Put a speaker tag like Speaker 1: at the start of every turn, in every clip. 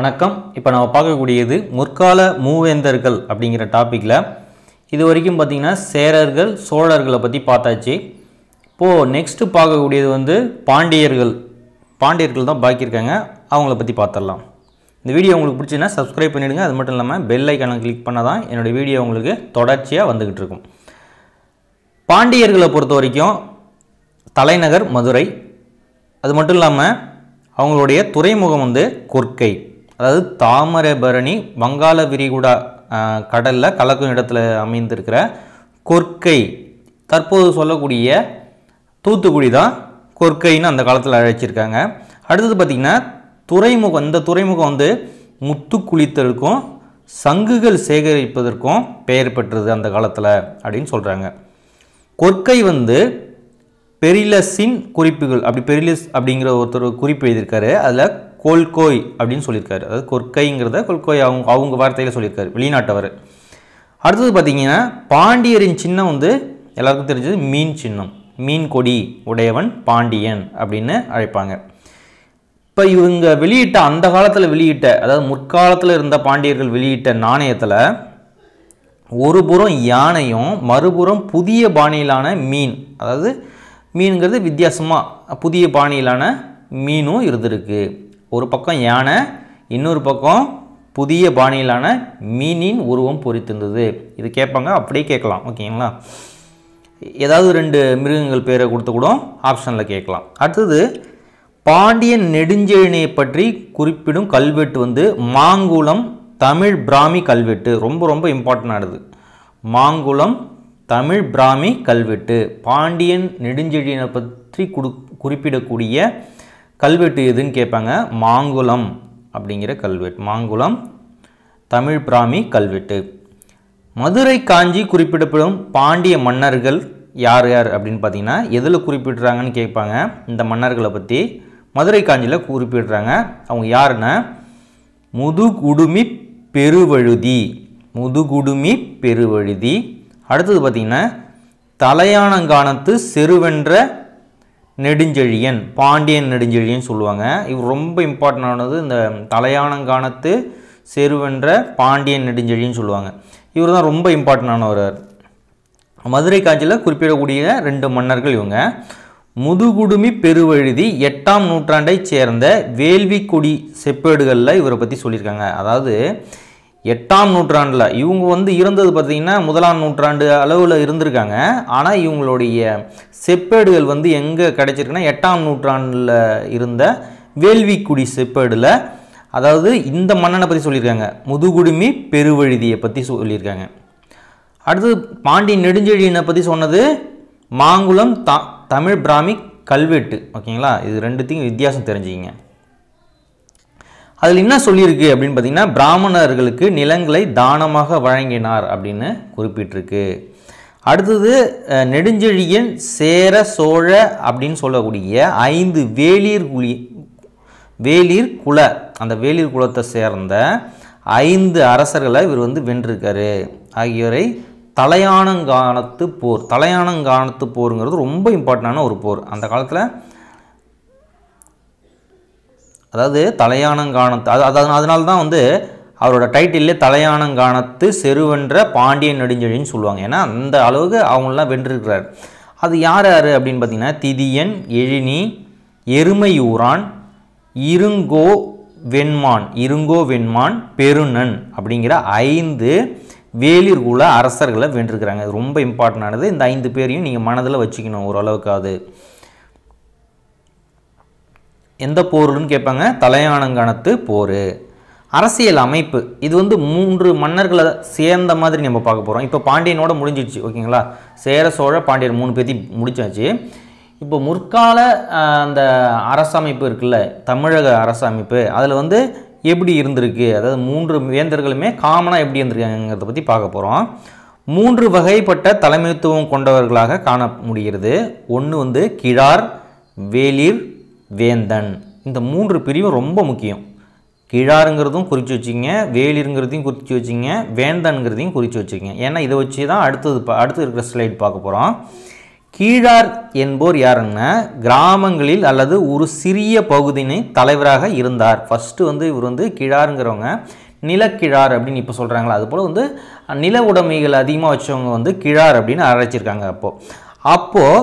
Speaker 1: வணக்கம் இப்போ நம்ம பார்க்கக்கூடியது முற்கால மூவேந்தர்கள் அப்படிங்கிற டாப்பிக்கில் இது வரைக்கும் பார்த்திங்கன்னா சேரர்கள் சோழர்களை பற்றி பார்த்தாச்சு இப்போது நெக்ஸ்ட்டு பார்க்கக்கூடியது வந்து பாண்டியர்கள் பாண்டியர்கள் தான் பாக்கியிருக்காங்க அவங்கள பற்றி பார்த்துடலாம் இந்த வீடியோ உங்களுக்கு பிடிச்சின்னா சப்ஸ்கிரைப் பண்ணிவிடுங்க அது மட்டும் இல்லாமல் பெல் ஐக்கானை கிளிக் பண்ணால் தான் என்னோடய வீடியோ உங்களுக்கு தொடர்ச்சியாக வந்துக்கிட்டு இருக்கும் பாண்டியர்களை பொறுத்த வரைக்கும் தலைநகர் மதுரை அது மட்டும் இல்லாமல் அவங்களுடைய துறைமுகம் வந்து கொர்க்கை அதாவது தாமரபரணி வங்காள விரிகுடா கடலில் கலக்கும் இடத்துல அமைந்திருக்கிற கொற்கை தற்போது சொல்லக்கூடிய தூத்துக்குடி தான் கொற்கைன்னு அந்த காலத்தில் அழைச்சிருக்காங்க அடுத்தது பார்த்திங்கன்னா துறைமுகம் இந்த துறைமுகம் வந்து முத்து குளித்தலுக்கும் சங்குகள் சேகரிப்பதற்கும் பெயர் பெற்றது அந்த காலத்தில் அப்படின்னு சொல்கிறாங்க கொற்கை வந்து பெரிலஸின் குறிப்புகள் அப்படி பெரிலஸ் அப்படிங்கிற ஒருத்தர் குறிப்பு எழுதியிருக்காரு அதில் கொல்கோய் அப்படின்னு சொல்லியிருக்காரு அதாவது கொற்கைங்கிறத கொல்கோய் அவங்க அவங்க வார்த்தையில் சொல்லியிருக்காரு வெளிநாட்டவர் அடுத்தது பார்த்தீங்கன்னா பாண்டியரின் சின்னம் வந்து எல்லாருக்கும் தெரிஞ்சது மீன் சின்னம் மீன் கொடி உடையவன் பாண்டியன் அப்படின்னு அழைப்பாங்க இப்போ இவங்க வெளியிட்ட அந்த காலத்தில் வெளியிட்ட அதாவது முற்காலத்தில் இருந்த பாண்டியர்கள் வெளியிட்ட நாணயத்தில் ஒரு புறம் யானையும் மறுபுறம் புதிய பாணியிலான மீன் அதாவது மீனுங்கிறது வித்தியாசமாக புதிய பாணியிலான மீனும் இருந்திருக்கு ஒரு பக்கம் யானை இன்னொரு பக்கம் புதிய பாணியிலான மீனின் உருவம் பொறித்திருந்தது இது கேட்பாங்க அப்படியே கேட்கலாம் ஓகேங்களா ஏதாவது ரெண்டு மிருகங்கள் பேரை கொடுத்து கூட ஆப்ஷனில் கேட்கலாம் அடுத்தது பாண்டியன் நெடுஞ்செழினியை பற்றி குறிப்பிடும் கல்வெட்டு வந்து மாங்குளம் தமிழ் பிராமி கல்வெட்டு ரொம்ப ரொம்ப இம்பார்ட்டண்டானது மாங்குளம் தமிழ் பிராமி கல்வெட்டு பாண்டியன் நெடுஞ்செழியனை பற்றி குடு குறிப்பிடக்கூடிய கல்வெட்டு எதுன்னு கேட்பாங்க மாங்குளம் அப்படிங்கிற கல்வெட்டு மாங்குளம் தமிழ் பிராமி கல்வெட்டு மதுரை காஞ்சி குறிப்பிடப்படும் பாண்டிய மன்னர்கள் யார் யார் அப்படின்னு பார்த்தீங்கன்னா எதில் குறிப்பிடுறாங்கன்னு கேட்பாங்க இந்த மன்னர்களை பற்றி மதுரை காஞ்சியில் குறிப்பிடுறாங்க அவங்க யாருன்னா முதுகுடுமி பெருவழுதி முதுகுடுமி பெருவழுதி அடுத்தது பார்த்திங்கன்னா தலையானங்கானத்து செருவென்ற நெடுஞ்செழியன் பாண்டியன் நெடுஞ்செழியன் சொல்லுவாங்க இவர் ரொம்ப இம்பார்ட்டண்டானது இந்த தலையானங்கானத்து செருவென்ற பாண்டியன் நெடுஞ்செழியன் சொல்லுவாங்க இவர் தான் ரொம்ப இம்பார்ட்டண்டானவர் மதுரை காஞ்சியில் குறிப்பிடக்கூடிய ரெண்டு மன்னர்கள் இவங்க முதுகுடுமி பெருவழுதி எட்டாம் நூற்றாண்டை சேர்ந்த வேள்விக்குடி செப்பேடுகளில் இவரை பற்றி சொல்லியிருக்காங்க அதாவது எட்டாம் நூற்றாண்டில் இவங்க வந்து இருந்தது பார்த்திங்கன்னா முதலாம் நூற்றாண்டு அளவில் இருந்திருக்காங்க ஆனால் இவங்களுடைய செப்பேடுகள் வந்து எங்கே கிடச்சிருக்குன்னா எட்டாம் நூற்றாண்டில் இருந்த வேள்விக்குடி செப்பேடில் அதாவது இந்த மன்னனை பற்றி சொல்லியிருக்காங்க முதுகுடுமி பெருவழுதியை பற்றி சொல்லியிருக்காங்க அடுத்தது பாண்டி நெடுஞ்செழியனை பற்றி சொன்னது மாங்குளம் தா தமிழ் பிராமி கல்வெட்டு ஓகேங்களா இது ரெண்டுத்தையும் வித்தியாசம் தெரிஞ்சுக்கிங்க அதில் என்ன சொல்லியிருக்கு அப்படின்னு பார்த்தீங்கன்னா பிராமணர்களுக்கு நிலங்களை தானமாக வழங்கினார் அப்படின்னு குறிப்பிட்டிருக்கு அடுத்தது நெடுஞ்செழியன் சேர சோழ அப்படின்னு சொல்லக்கூடிய ஐந்து வேலீர் குழி வேலிர் குல அந்த வேலிர் குலத்தை சேர்ந்த ஐந்து அரசர்களை இவர் வந்து வென்றிருக்காரு ஆகியோரை தலையானங்கானத்து போர் தலையானங்கானத்து போருங்கிறது ரொம்ப இம்பார்ட்டண்டான ஒரு போர் அந்த காலத்தில் அதாவது தலையானங்கானத்து அது அது அதனால தான் வந்து அவரோட டைட்டில்லே தலையானங்கானத்து செருவென்ற பாண்டியன் நெடுஞ்செழின்னு சொல்லுவாங்க ஏன்னா அந்த அளவுக்கு அவங்களாம் வென்றிருக்கிறார் அது யார் யார் அப்படின்னு பார்த்தீங்கன்னா திதியன் எழினி எருமையூரான் இருங்கோ வெண்மான் இருங்கோ வெண்மான் பெருநன் அப்படிங்கிற ஐந்து வேலிர் குல அரசர்களை வென்றிருக்கிறாங்க ரொம்ப ஆனது இந்த ஐந்து பேரையும் நீங்கள் மனதில் வச்சுக்கணும் ஓரளவுக்காவது எந்த போருன்னு கேட்பாங்க தலையானங்கணத்து போர் அரசியல் அமைப்பு இது வந்து மூன்று மன்னர்களை சேர்ந்த மாதிரி நம்ம பார்க்க போகிறோம் இப்போ பாண்டியனோட முடிஞ்சிடுச்சு ஓகேங்களா சேர சோழ பாண்டியன் மூணு பேர்த்தி முடிச்சாச்சு இப்போ முற்கால அந்த அரசமைப்பு இருக்குல்ல தமிழக அரசமைப்பு அதில் வந்து எப்படி இருந்திருக்கு அதாவது மூன்று வேந்தர்களுமே காமனாக எப்படி இருந்திருக்காங்கிறத பற்றி பார்க்க போகிறோம் மூன்று வகைப்பட்ட தலைமைத்துவம் கொண்டவர்களாக காண முடிகிறது ஒன்று வந்து கிழார் வேலிர் வேந்தன் இந்த மூன்று பிரிவும் ரொம்ப முக்கியம் கிழாருங்கிறதும் குறித்து வச்சுங்க வேலிருங்கிறதையும் குறித்து வச்சுங்க வேந்தனுங்கிறதையும் குறித்து வச்சுங்க ஏன்னா இதை வச்சு தான் அடுத்தது அடுத்து இருக்கிற ஸ்லைட் பார்க்க போகிறோம் கீழார் என்போர் யாருன்னா கிராமங்களில் அல்லது ஒரு சிறிய பகுதியினை தலைவராக இருந்தார் ஃபஸ்ட்டு வந்து இவர் வந்து கிழாருங்கிறவங்க நிலக்கிழார் அப்படின்னு இப்போ சொல்கிறாங்களா அதுபோல் வந்து நில உடைமைகள் அதிகமாக வச்சவங்க வந்து கிழார் அப்படின்னு அழைச்சிருக்காங்க அப்போது அப்போது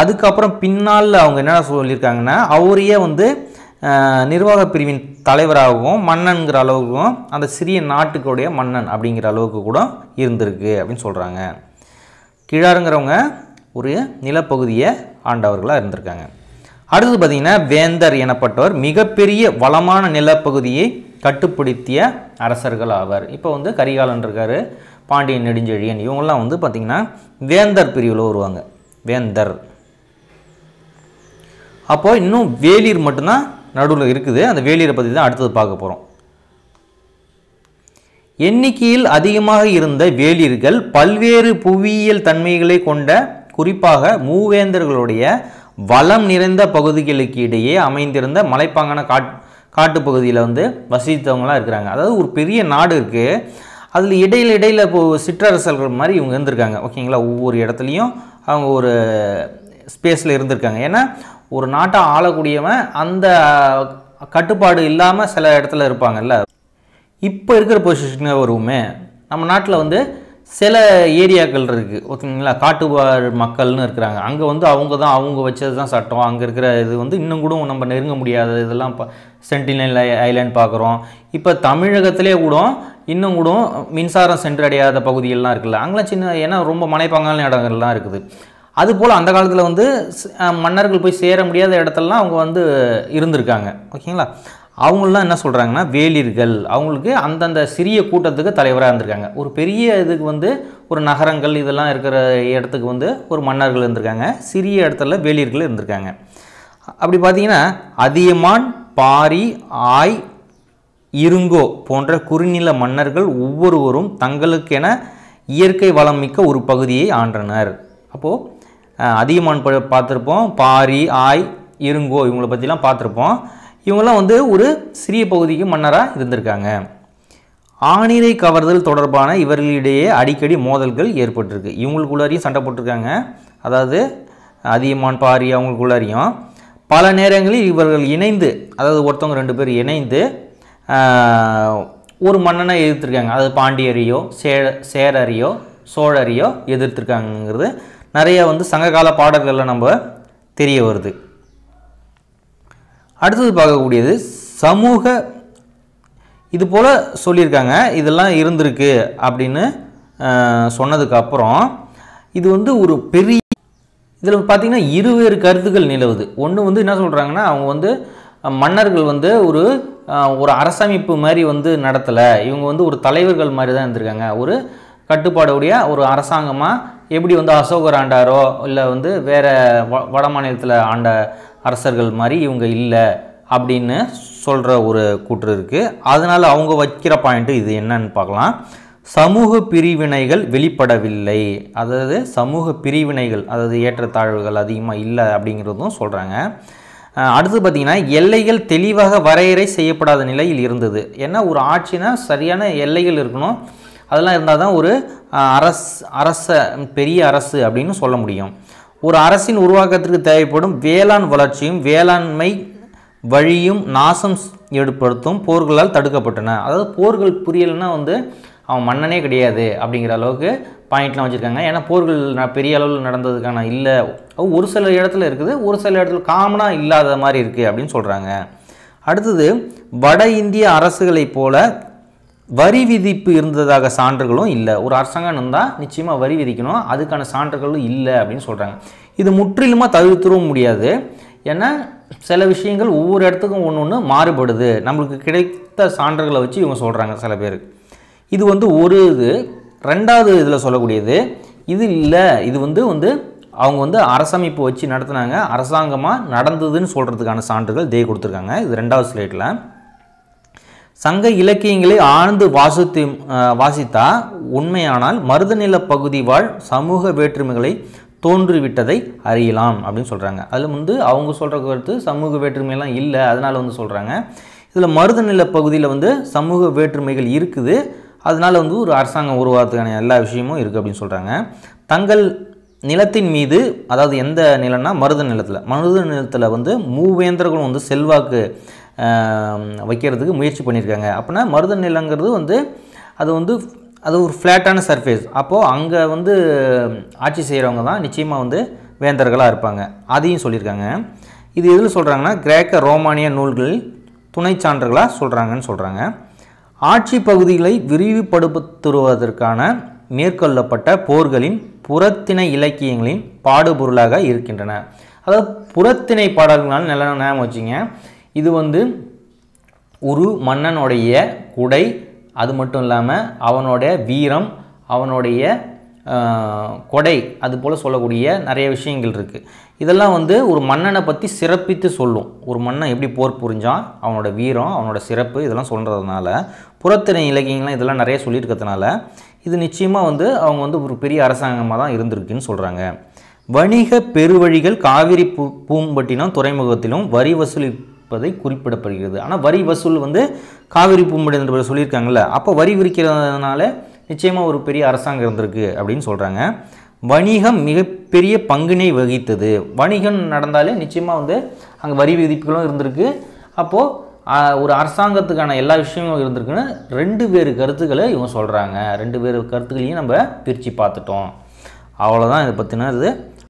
Speaker 1: அதுக்கப்புறம் பின்னால் அவங்க என்ன சொல்லியிருக்காங்கன்னா அவரையே வந்து நிர்வாக பிரிவின் தலைவராகவும் மன்னனுங்கிற அளவுக்கும் அந்த சிறிய நாட்டுக்களுடைய மன்னன் அப்படிங்கிற அளவுக்கு கூட இருந்திருக்கு அப்படின்னு சொல்கிறாங்க கிழாருங்கிறவங்க ஒரு நிலப்பகுதியை ஆண்டவர்களாக இருந்திருக்காங்க அடுத்து பார்த்திங்கன்னா வேந்தர் எனப்பட்டவர் மிகப்பெரிய வளமான நிலப்பகுதியை கட்டுப்படுத்திய அரசர்கள் ஆவார் இப்போ வந்து கரிகாலன் இருக்கார் பாண்டியன் நெடுஞ்செழியன் இவங்கெல்லாம் வந்து பார்த்திங்கன்னா வேந்தர் பிரிவில் வருவாங்க வேந்தர் அப்போது இன்னும் வேலீர் மட்டும்தான் நடுவில் இருக்குது அந்த வேலியரை பற்றி தான் அடுத்தது பார்க்க போகிறோம் எண்ணிக்கையில் அதிகமாக இருந்த வேலீர்கள் பல்வேறு புவியியல் தன்மைகளை கொண்ட குறிப்பாக மூவேந்தர்களுடைய வளம் நிறைந்த பகுதிகளுக்கு இடையே அமைந்திருந்த மலைப்பாங்கான காட் காட்டு பகுதியில் வந்து வசித்தவங்களாம் இருக்கிறாங்க அதாவது ஒரு பெரிய நாடு இருக்குது அதில் இடையில் இடையில் இப்போது சிற்றரசர்கள் மாதிரி இவங்க இருந்திருக்காங்க ஓகேங்களா ஒவ்வொரு இடத்துலையும் அவங்க ஒரு ஸ்பேஸில் இருந்திருக்காங்க ஏன்னா ஒரு நாட்டை ஆளக்கூடியவன் அந்த கட்டுப்பாடு இல்லாமல் சில இடத்துல இருப்பாங்கல்ல இப்போ இருக்கிற பொசிஷனுக்கு வருவோமே நம்ம நாட்டில் வந்து சில ஏரியாக்கள் இருக்குது ஓகேங்களா காட்டுப்பாடு மக்கள்னு இருக்கிறாங்க அங்கே வந்து அவங்க தான் அவங்க வச்சது தான் சட்டம் அங்கே இருக்கிற இது வந்து இன்னும் கூட நம்ம நெருங்க முடியாத இதெல்லாம் இப்போ சென்டினல் ஐலாண்ட் பார்க்குறோம் இப்போ தமிழகத்திலே கூட இன்னும் கூட மின்சாரம் சென்றடையாத பகுதிகள்லாம் இருக்குல்ல அங்கெல்லாம் சின்ன ஏன்னா ரொம்ப மலைப்பாங்கான இடங்கள்லாம் இருக்குது அதுபோல் அந்த காலத்தில் வந்து மன்னர்கள் போய் சேர முடியாத இடத்துலலாம் அவங்க வந்து இருந்திருக்காங்க ஓகேங்களா அவங்களாம் என்ன சொல்கிறாங்கன்னா வேலிர்கள் அவங்களுக்கு அந்தந்த சிறிய கூட்டத்துக்கு தலைவராக இருந்திருக்காங்க ஒரு பெரிய இதுக்கு வந்து ஒரு நகரங்கள் இதெல்லாம் இருக்கிற இடத்துக்கு வந்து ஒரு மன்னர்கள் இருந்திருக்காங்க சிறிய இடத்துல வேலியர்கள் இருந்திருக்காங்க அப்படி பார்த்தீங்கன்னா அதியமான் பாரி ஆய் இருங்கோ போன்ற குறுநில மன்னர்கள் ஒவ்வொருவரும் தங்களுக்கென இயற்கை வளம் மிக்க ஒரு பகுதியை ஆண்டனர் அப்போது அதிகமான் பார்த்துருப்போம் பாரி ஆய் இருங்கோ இவங்கள பற்றிலாம் பார்த்துருப்போம் இவங்கெல்லாம் வந்து ஒரு சிறிய பகுதிக்கு மன்னராக இருந்திருக்காங்க ஆணிரை கவர்தல் தொடர்பான இவர்களிடையே அடிக்கடி மோதல்கள் ஏற்பட்டிருக்கு இவங்களுக்குள்ளாரையும் சண்டை போட்டிருக்காங்க அதாவது அதியமான் பாரி அவங்களுக்குள்ளாரையும் பல நேரங்களில் இவர்கள் இணைந்து அதாவது ஒருத்தவங்க ரெண்டு பேர் இணைந்து ஒரு மன்னனை எதிர்த்திருக்காங்க அதாவது பாண்டியரையோ சே சேரரையோ சோழரையோ எதிர்த்திருக்காங்கிறது நிறைய வந்து சங்ககால பாடல்களில் நம்ம தெரிய வருது அடுத்தது பார்க்கக்கூடியது சமூக இது போல் சொல்லியிருக்காங்க இதெல்லாம் இருந்திருக்கு அப்படின்னு சொன்னதுக்கப்புறம் இது வந்து ஒரு பெரிய இதில் பார்த்திங்கன்னா இருவேறு கருத்துக்கள் நிலவுது ஒன்று வந்து என்ன சொல்கிறாங்கன்னா அவங்க வந்து மன்னர்கள் வந்து ஒரு ஒரு அரசமைப்பு மாதிரி வந்து நடத்தலை இவங்க வந்து ஒரு தலைவர்கள் மாதிரி தான் இருந்திருக்காங்க ஒரு கட்டுப்பாடுடைய ஒரு அரசாங்கமாக எப்படி வந்து அசோகர் ஆண்டாரோ இல்லை வந்து வேறு வட மாநிலத்தில் ஆண்ட அரசர்கள் மாதிரி இவங்க இல்லை அப்படின்னு சொல்கிற ஒரு கூற்று இருக்குது அதனால் அவங்க வைக்கிற பாயிண்ட்டு இது என்னன்னு பார்க்கலாம் சமூக பிரிவினைகள் வெளிப்படவில்லை அதாவது சமூக பிரிவினைகள் அதாவது ஏற்றத்தாழ்வுகள் அதிகமாக இல்லை அப்படிங்கிறதும் சொல்கிறாங்க அடுத்து பார்த்திங்கன்னா எல்லைகள் தெளிவாக வரையறை செய்யப்படாத நிலையில் இருந்தது ஏன்னா ஒரு ஆட்சினா சரியான எல்லைகள் இருக்கணும் அதெல்லாம் இருந்தால் தான் ஒரு அரச அரச பெரிய அரசு அப்படின்னு சொல்ல முடியும் ஒரு அரசின் உருவாக்கத்திற்கு தேவைப்படும் வேளாண் வளர்ச்சியும் வேளாண்மை வழியும் நாசம் ஏற்படுத்தும் போர்களால் தடுக்கப்பட்டன அதாவது போர்கள் புரியலைன்னா வந்து அவன் மன்னனே கிடையாது அப்படிங்கிற அளவுக்கு பாயிண்ட்லாம் வச்சுருக்காங்க ஏன்னா போர்கள் பெரிய அளவில் நடந்ததுக்கான இல்லை ஒரு சில இடத்துல இருக்குது ஒரு சில இடத்துல காமனாக இல்லாத மாதிரி இருக்குது அப்படின்னு சொல்கிறாங்க அடுத்தது வட இந்திய அரசுகளைப் போல வரி விதிப்பு இருந்ததாக சான்றுகளும் இல்லை ஒரு அரசாங்கம் இருந்தால் நிச்சயமாக வரி விதிக்கணும் அதுக்கான சான்றுகளும் இல்லை அப்படின்னு சொல்கிறாங்க இது முற்றிலுமாக தவிர்த்துடவும் முடியாது ஏன்னா சில விஷயங்கள் ஒவ்வொரு இடத்துக்கும் ஒன்று ஒன்று மாறுபடுது நம்மளுக்கு கிடைத்த சான்றுகளை வச்சு இவங்க சொல்கிறாங்க சில பேர் இது வந்து ஒரு இது ரெண்டாவது இதில் சொல்லக்கூடியது இது இல்லை இது வந்து வந்து அவங்க வந்து அரசமைப்பு வச்சு நடத்துனாங்க அரசாங்கமாக நடந்ததுன்னு சொல்கிறதுக்கான சான்றுகள் தே கொடுத்துருக்காங்க இது ரெண்டாவது ஸ்லேட்டில் சங்க இலக்கியங்களை ஆழ்ந்து வாசித்து வாசித்தா உண்மையானால் மருதநில பகுதி வாழ் சமூக வேற்றுமைகளை தோன்றிவிட்டதை அறியலாம் அப்படின்னு சொல்கிறாங்க அதில் வந்து அவங்க சொல்கிற கருத்து சமூக வேற்றுமையெல்லாம் இல்லை அதனால் வந்து சொல்கிறாங்க இதில் மருதநில பகுதியில் வந்து சமூக வேற்றுமைகள் இருக்குது அதனால் வந்து ஒரு அரசாங்கம் உருவாகிறதுக்கான எல்லா விஷயமும் இருக்குது அப்படின்னு சொல்கிறாங்க தங்கள் நிலத்தின் மீது அதாவது எந்த நிலம்னா மருத நிலத்தில் மருத நிலத்தில் வந்து மூவேந்தர்களும் வந்து செல்வாக்கு வைக்கிறதுக்கு முயற்சி பண்ணியிருக்காங்க அப்படின்னா மருத நிலங்கிறது வந்து அது வந்து அது ஒரு ஃப்ளாட்டான சர்ஃபேஸ் அப்போது அங்கே வந்து ஆட்சி செய்கிறவங்க தான் நிச்சயமாக வந்து வேந்தர்களாக இருப்பாங்க அதையும் சொல்லியிருக்காங்க இது எதில் சொல்கிறாங்கன்னா கிரேக்க ரோமானிய நூல்கள் துணை சான்றுகளாக சொல்கிறாங்கன்னு சொல்கிறாங்க ஆட்சி பகுதிகளை விரிவுபடுத்துவதற்கான மேற்கொள்ளப்பட்ட போர்களின் புறத்திணை இலக்கியங்களின் பாடுபொருளாக இருக்கின்றன அதாவது புறத்திணை பாடல்கள்னால நல்லா ஞாபகம் வச்சுங்க இது வந்து ஒரு மன்னனுடைய குடை அது மட்டும் இல்லாமல் அவனுடைய வீரம் அவனுடைய கொடை அது போல் சொல்லக்கூடிய நிறைய விஷயங்கள் இருக்குது இதெல்லாம் வந்து ஒரு மன்னனை பற்றி சிறப்பித்து சொல்லும் ஒரு மன்னன் எப்படி போர் புரிஞ்சான் அவனோட வீரம் அவனோட சிறப்பு இதெல்லாம் சொல்கிறதுனால புறத்திணை இலக்கியங்கள்லாம் இதெல்லாம் நிறைய சொல்லியிருக்கிறதுனால இது நிச்சயமாக வந்து அவங்க வந்து ஒரு பெரிய அரசாங்கமாக தான் இருந்திருக்குன்னு சொல்கிறாங்க வணிக பெருவழிகள் காவிரி பூ பூம்பட்டினம் துறைமுகத்திலும் வரி வசூலி இருப்பதை குறிப்பிடப்படுகிறது ஆனால் வரி வசூல் வந்து காவிரி பூம்படி என்று சொல்லியிருக்காங்கல்ல அப்போ வரி விரிக்கிறதுனால நிச்சயமாக ஒரு பெரிய அரசாங்கம் இருந்திருக்கு அப்படின்னு சொல்கிறாங்க வணிகம் மிகப்பெரிய பங்கினை வகித்தது வணிகம் நடந்தாலே நிச்சயமாக வந்து அங்கே வரி விதிப்புகளும் இருந்திருக்கு அப்போது ஒரு அரசாங்கத்துக்கான எல்லா விஷயமும் இருந்திருக்குன்னு ரெண்டு பேர் கருத்துக்களை இவங்க சொல்கிறாங்க ரெண்டு பேர் கருத்துக்களையும் நம்ம பிரித்து பார்த்துட்டோம் அவ்வளோதான் இதை இது